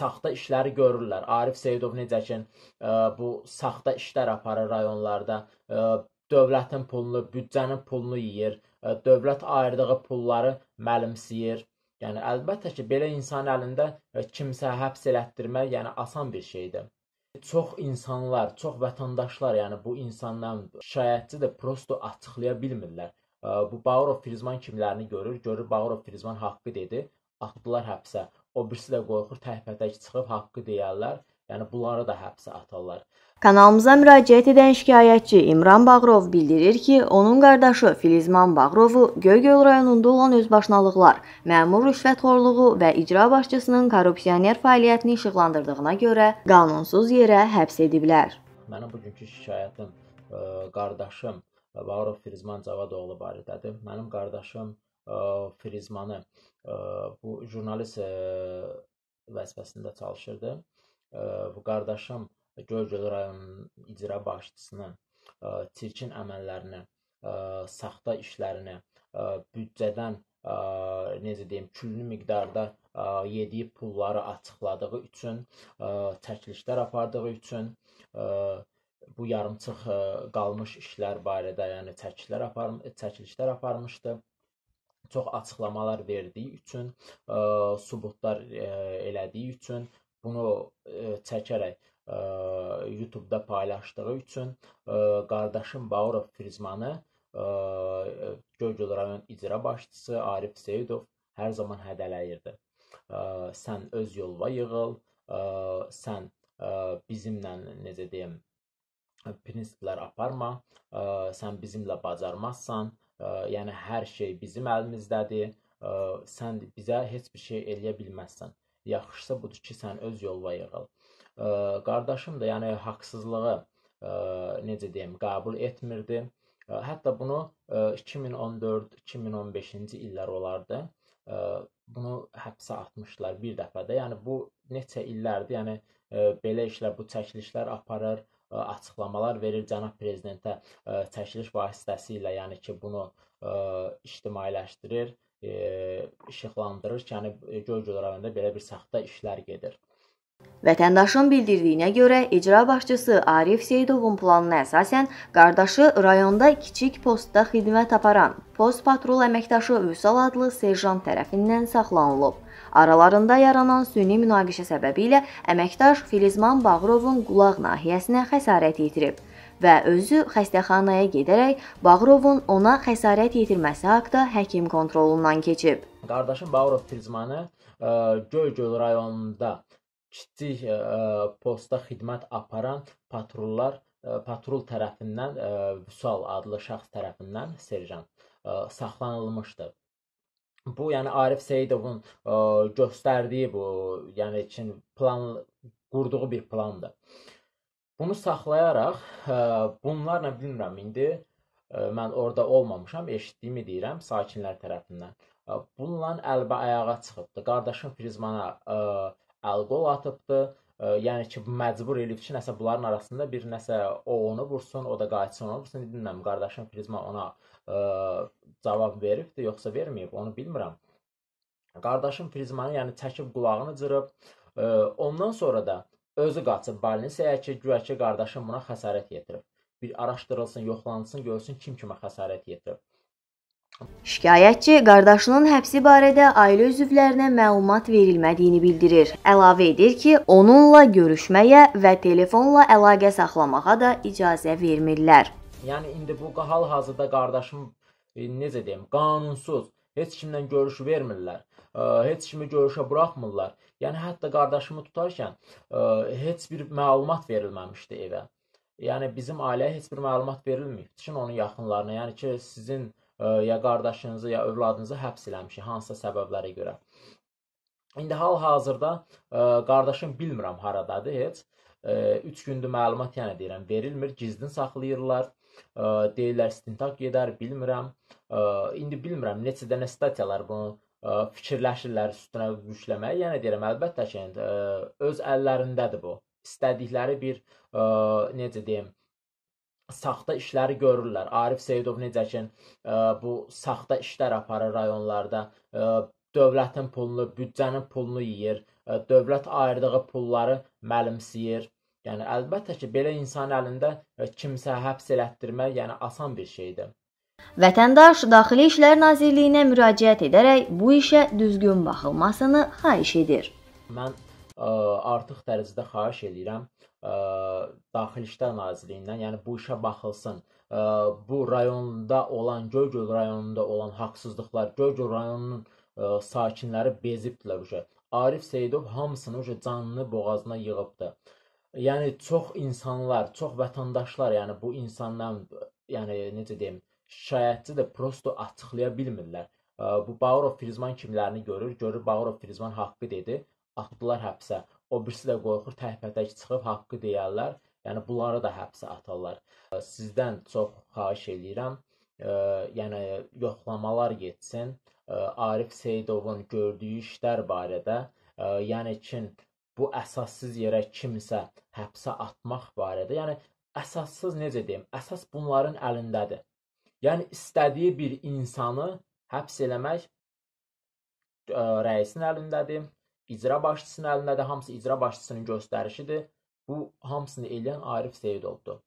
saxta işləri görürlər. Arif Seydov necə ki e, bu saxta işlər aparır rayonlarda, e, dövlətin pulunu, büdcənin pulunu yeyir, e, dövlət ayırdığı pulları məlimsiyir. Yəni əlbəttə ki, belə insan əlində kimsə həbs elətdirmək, yəni asan bir şeydir çox insanlar, çox vətəndaşlar, yəni bu insandan şikayətçi də prosto açıqlaya bilmirlər. Bu Bağırov Firizman kimlərini görür, görür Bağırov Firizman haqqı dedi, atdılar həbsə. O birisi də qorxur təhbətək çıxıb haqqı deyərlər. Yəni bunları da həbsə atarlar. Kanalımıza müraciət edən şikayətçi İmran Bağrov bildirir ki, onun qardaşı Filizman Bağrovu Göygöl rayonunda olan özbaşınalıqlar, məmur rüşvətxorluğu və icra başçısının korrupsioner fəaliyyətini işıqlandırdığına görə qanunsuz yerə həbs ediblər. Mənim bugünkü şikayətim ə, e, qardaşım e, Bağrov Filizman Cavadoğlu barədədir. Mənim qardaşım Frizmanı bu jurnalist e, vəzifəsində çalışırdı. Bu qardaşım Göygöl rayonunun icra başçısının e, çirkin əməllərini, e, saxta işlərini, büdcədən necə deyim, küllü miqdarda yediyi pulları açıqladığı üçün, çəkilişlər apardığı üçün bu yarımçıq qalmış işlər barədə, yəni çəkilişlər apar çəkilişlər aparmışdı çox açıqlamalar verdiyi üçün, ə, e, sübutlar ə, e, elədiyi üçün, bunu ə, e, çəkərək ə, YouTube-da paylaşdığı üçün ə, qardaşım Bağırov Prizmanı Göygöl rayon icra başçısı Arif Seyidov hər zaman hədələyirdi. Ə, sən öz yoluna yığıl, ə, sən ə, bizimlə necə deyim, prinsiplər aparma, ə, sən bizimlə bacarmazsan, ə, Yəni hər şey bizim əlimizdədir. Sən bizə heç bir şey eləyə bilməzsən. Yaxşısı budur ki, sən öz yoluna yığıl. Qardaşım da yəni haqsızlığı necə deyim, qəbul etmirdi. Hətta bunu 2014-2015-ci illər olardı. Bunu həbsə atmışdılar bir dəfə də. Yəni bu neçə illərdir, yəni belə işlər, bu çəkilişlər aparır açıqlamalar verir cənab prezidentə çəkiliş vasitəsilə, yəni ki, bunu ictimailəşdirir, işıqlandırır ki, yəni e, Göygöl rayonunda belə bir saxta işlər gedir. Vətəndaşın bildirdiyinə görə icra başçısı Arif Seydovun planına əsasən qardaşı rayonda kiçik postda xidmət aparan post patrul əməkdaşı Üsal adlı serjant tərəfindən saxlanılıb. Aralarında yaranan süni münaqişə səbəbilə əməkdaş Filizman Bağırovun qulaq nahiyəsinə xəsarət yetirib və özü xəstəxanaya gedərək Bağırovun ona xəsarət yetirməsi haqqda həkim kontrolundan keçib. Qardaşım Bağırov Filizmanı e, Göygöl rayonunda kiçik e, posta xidmət aparan patrullar e, patrul tərəfindən Vüsal adlı şəxs tərəfindən serjant saxlanılmışdı bu yəni Arif Seyidovun ə, e, göstərdiyi bu, yəni Çin plan qurduğu bir plandır. Bunu saxlayaraq ə, e, bunlarla bilmirəm indi ə, e, mən orada olmamışam, eşitdiyimi deyirəm sakinlər tərəfindən. Ə, bununla əlbə ayağa çıxıbdı. Qardaşım Frizmana ə, əl qol atıbdı yəni ki, məcbur eləyib ki, nəsə bunların arasında bir nəsə o onu vursun, o da qayıtsın, onu vursun. Bilmirəm, qardaşım Prizma ona ə, cavab veribdi, yoxsa verməyib, onu bilmirəm. Qardaşım Prizmanı yəni çəkib qulağını cırıb, ə, ondan sonra da özü qaçıb Balinsəyə ki, güya ki, qardaşım buna xəsarət yetirib. Bir araşdırılsın, yoxlansın, görsün kim kimə xəsarət yetirib. Şikayətçi qardaşının həbsi barədə ailə üzvlərinə məlumat verilmədiyini bildirir. Əlavə edir ki, onunla görüşməyə və telefonla əlaqə saxlamağa da icazə vermirlər. Yəni indi bu hal-hazırda qardaşım e, necə deyim, qanunsuz, heç kimlə görüş vermirlər. E, heç kimi görüşə buraxmırlar. Yəni hətta qardaşımı tutarkən e, heç bir məlumat verilməmişdi evə. Yəni bizim ailəyə heç bir məlumat verilməyib. Çıxın onun yaxınlarına, yəni ki, sizin ya qardaşınızı, ya övladınızı həbs eləmişik hansısa səbəblərə görə. İndi hal-hazırda qardaşım bilmirəm haradadır heç. 3 gündür məlumat yenə yəni deyirəm, verilmir, gizlin saxlayırlar. Deyirlər istintaq gedər, bilmirəm. İndi bilmirəm neçə dənə statiyalar bunu fikirləşirlər üstünə yükləməyə. Yəni deyirəm, əlbəttə ki, öz əllərindədir bu. İstədikləri bir necə deyim, saxta işləri görürlər. Arif Seydov necə ki e, bu saxta işlər aparır rayonlarda, e, dövlətin pulunu, büdcənin pulunu yeyir, e, dövlət ayırdığı pulları məlimsiyir. Yəni əlbəttə ki, belə insan əlində kimsə həbs elətdirmək, yəni asan bir şeydir. Vətəndaş Daxili İşlər Nazirliyinə müraciət edərək bu işə düzgün baxılmasını xahiş edir. Mən artıq dərəcədə xahiş eləyirəm Daxili İşlər Nazirliyindən, yəni bu işə baxılsın. Bu rayonda olan, Göygöl rayonunda olan haqsızlıqlar, Göygöl rayonunun sakinləri bezibdilər uje. Arif Seyidov hamısını uje canını boğazına yığıbdı. Yəni çox insanlar, çox vətəndaşlar, yəni bu insandan, yəni necə deyim, şikayətçidir, prosto açıqlaya bilmirlər. Bu Bağırov Frizman kimlərini görür, görür Bağırov Frizman haqqı dedi atdılar həbsə. O birisi də qorxur, təhpətək çıxıb haqqı deyərlər. Yəni bunları da həbsə atarlar. Sizdən çox xahiş eləyirəm, ə, yəni yoxlamalar getsin. Ə, Arif Seydovun gördüyü işlər barədə, ə, yəni kin bu əsassız yerə kimsə həbsə atmaq barədə, yəni əsassız necə deyim, əsas bunların əlindədir. Yəni istədiyi bir insanı həbs eləmək ə, rəisin əlindədir icra başçısının əlindədir, hamısı icra başçısının göstərişidir. Bu hamısını eləyən Arif Seyidovdur.